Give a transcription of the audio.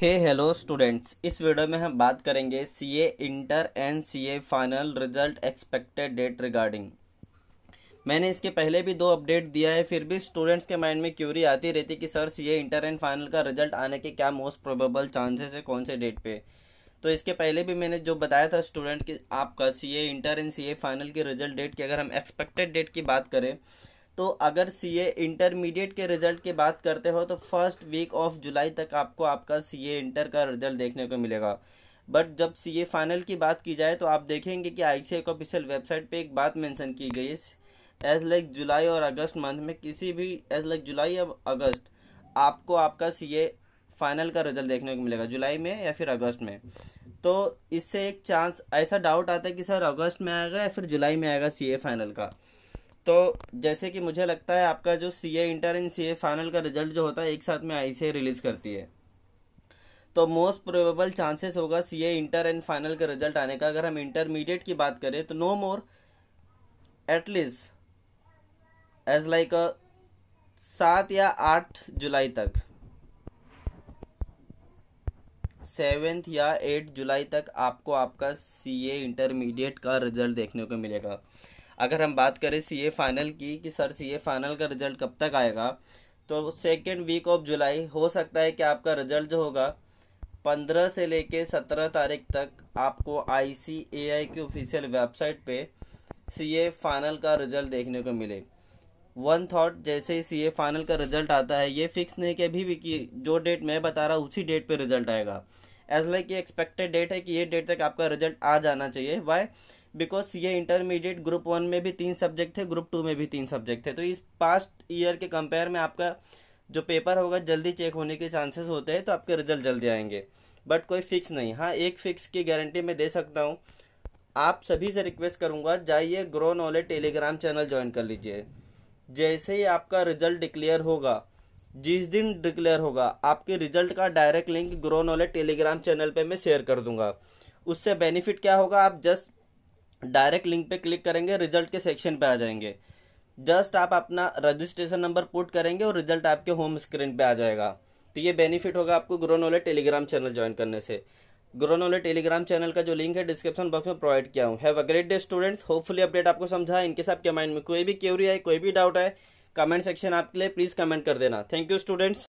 हे hello students इस video में हम बात करेंगे C A inter and C A final result expected date regarding मैंने इसके पहले भी दो अपडेट दिया है फिर भी स्टूडेंट्स के माइंड में क्यूरी आती रहती कि sir CA inter and final का रिजल्ट आने के क्या मोस्ट प्रोबेबल चांसेस है कौन से डेट पे तो इसके पहले भी मैंने जो बताया था स्टूडेंट कि आपका CA inter and CA final की रिजल्ट डेट की अगर हम एक्सपेक्टेड डेट की बात करें तो अगर सी ए इंटरमीडिएट के रिजल्ट की बात करते हो तो फर्स्ट वीक ऑफ जुलाई तक आपको आपका सी ए इंटर का रिजल्ट देखने को मिलेगा बट जब सी ए फाइनल की बात की जाए तो आप देखेंगे कि आई सी ऑफिशियल वेबसाइट पे एक बात मेंशन की गई एज लाइक जुलाई और अगस्त मंथ में किसी भी एज लाइक जुलाई या अगस्त आपको आपका सी ए फाइनल का रिजल्ट देखने को मिलेगा जुलाई में या फिर अगस्त में तो इससे एक चांस ऐसा डाउट आता है कि सर अगस्त में आएगा या फिर जुलाई में आएगा सी ए फाइनल का तो जैसे कि मुझे लगता है आपका जो C A inter and C A final का रिजल्ट जो होता है एक साथ में आई सी रिलीज़ करती है तो मोस्ट प्रोबेबल चांसेस होगा C A inter and final का रिजल्ट आने का अगर हम इंटरमीडिएट की बात करें तो no more at least as like सात या आठ जुलाई तक सेवेंथ या एट जुलाई तक आपको आपका सी ए इंटरमीडिएट का रिजल्ट देखने को मिलेगा अगर हम बात करें सी ए फाइनल की कि सर सी ए फाइनल का रिजल्ट कब तक आएगा तो सेकेंड वीक ऑफ जुलाई हो सकता है कि आपका रिजल्ट जो होगा पंद्रह से लेके सत्रह तारीख तक आपको आई सी ए आई की ऑफिशियल वेबसाइट पे सी ए फाइनल का रिजल्ट देखने को मिले वन थाट जैसे ही सी ए फाइनल का रिजल्ट आता है ये फिक्स नहीं कि अभी भी कि जो डेट मैं बता रहा हूँ उसी डेट पे रिजल्ट आएगा एज लाइक ये एक्सपेक्टेड डेट है कि ये डेट तक आपका रिजल्ट आ जाना चाहिए वाई बिकॉज ये इंटरमीडिएट ग्रुप वन में भी तीन सब्जेक्ट थे ग्रुप टू में भी तीन सब्जेक्ट थे तो इस पास्ट ईयर के कंपेयर में आपका जो पेपर होगा जल्दी चेक होने के चांसेस होते हैं तो आपके रिजल्ट जल्दी आएंगे बट कोई फिक्स नहीं हाँ एक फिक्स की गारंटी मैं दे सकता हूँ आप सभी से रिक्वेस्ट करूँगा जाइए Grow Knowledge Telegram channel join कर लीजिए जैसे ही आपका रिजल्ट डिक्लेयर होगा जिस दिन डिक्लेयर होगा आपके रिजल्ट का direct link Grow Knowledge Telegram channel पे मैं शेयर कर दूंगा उससे बेनिफिट क्या होगा आप जस्ट डायरेक्ट लिंक पे क्लिक करेंगे रिजल्ट के सेक्शन पे आ जाएंगे जस्ट आप अपना रजिस्ट्रेशन नंबर पुट करेंगे और रिजल्ट आपके होम स्क्रीन पे आ जाएगा तो ये बेनिफिट होगा आपको Grow Knowledge Telegram channel join करने से ग्रो नॉलेज टेलीग्राम चैनल का जो लिंक है डिस्क्रिप्शन बॉक्स में प्रोवाइड किया हूँ have a great day students hopefully update आपको समझा इनके साथ के माइंड में कोई भी क्यूरी है कोई भी डाउट है कमेंट सेक्शन आपके लिए प्लीज़ कमेंट कर देना थैंक यू स्टूडेंट्स